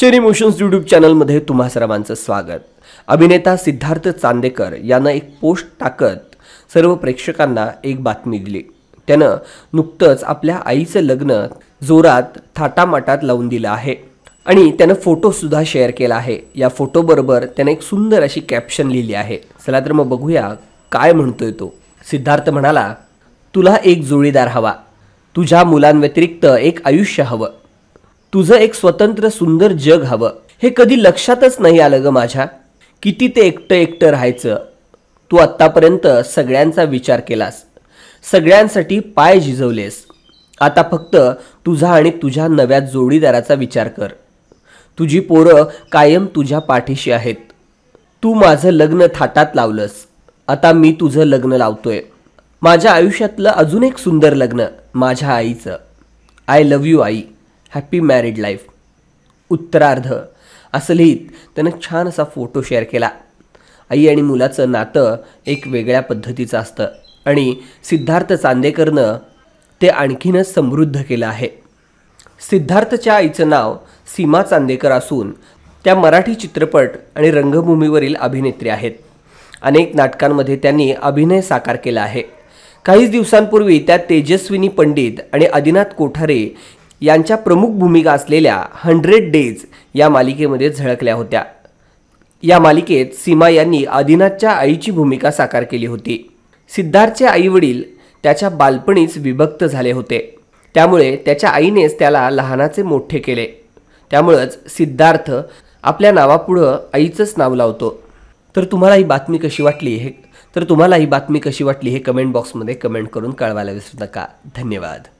cherry motions YouTube चॅनलमध्ये तुम्हा सर्वांचं स्वागत अभिनेता सिद्धार्थ चांदेकर यानं एक पोस्ट टाकत सर्व प्रेक्षकांना एक बातमी दिली त्यानं नुकतंच आपल्या आईचं लग्न जोरात थाटामाटात लावून दिलं आहे आणि त्यानं फोटोसुद्धा शेअर केला आहे या फोटोबरोबर त्यानं एक सुंदर अशी कॅप्शन लिहिली आहे चला तर मग बघूया काय म्हणतोय तो सिद्धार्थ म्हणाला तुला एक जोडीदार हवा तुझ्या मुलांव्यतिरिक्त एक आयुष्य हवं तुझं एक स्वतंत्र सुंदर जग हवं हे कधी लक्षातच नाही आलं ग माझ्या किती ते एकटं एकटं राहायचं तू आत्तापर्यंत सगळ्यांचा विचार केलास सगळ्यांसाठी पाय झिजवलेस आता फक्त तुझा आणि तुझ्या नव्या जोडीदाराचा विचार कर तुझी पोरं कायम तुझ्या पाठीशी आहेत तू माझं लग्न थाटात लावलंस आता मी तुझं लग्न लावतोय माझ्या आयुष्यातलं अजून एक सुंदर लग्न माझ्या आईचं आय लव्ह यू आई हॅपी मॅरिड लाईफ उत्तरार्ध असं लिहित त्यानं छान असा फोटो शेअर केला आई आणि मुलाचं नातं एक वेगळ्या पद्धतीचं असतं आणि सिद्धार्थ चांदेकरनं ते आणखीनच समृद्ध केलं आहे सिद्धार्थच्या आईचं नाव सीमा चांदेकर असून त्या मराठी चित्रपट आणि रंगभूमीवरील अभिनेत्री आहेत अनेक नाटकांमध्ये त्यांनी अभिनय साकार केला आहे काहीच दिवसांपूर्वी त्या तेजस्विनी पंडित आणि आदिनाथ कोठारे यांच्या प्रमुख भूमिका असलेल्या हंड्रेड डेज या मालिकेमध्ये झळकल्या होत्या या मालिकेत सीमा यांनी आदिनाथच्या आईची भूमिका साकार केली होती सिद्धार्थचे आईवडील त्याच्या बालपणीच विभक्त झाले होते त्यामुळे त्याच्या आईनेच त्याला लहानाचे मोठे केले त्यामुळंच सिद्धार्थ आपल्या नावापुढं आईचंच नाव लावतो तर तुम्हाला ही बातमी कशी वाटली हे तर तुम्हाला ही बातमी कशी वाटली हे कमेंट बॉक्समध्ये कमेंट करून कळवायला विसरू नका धन्यवाद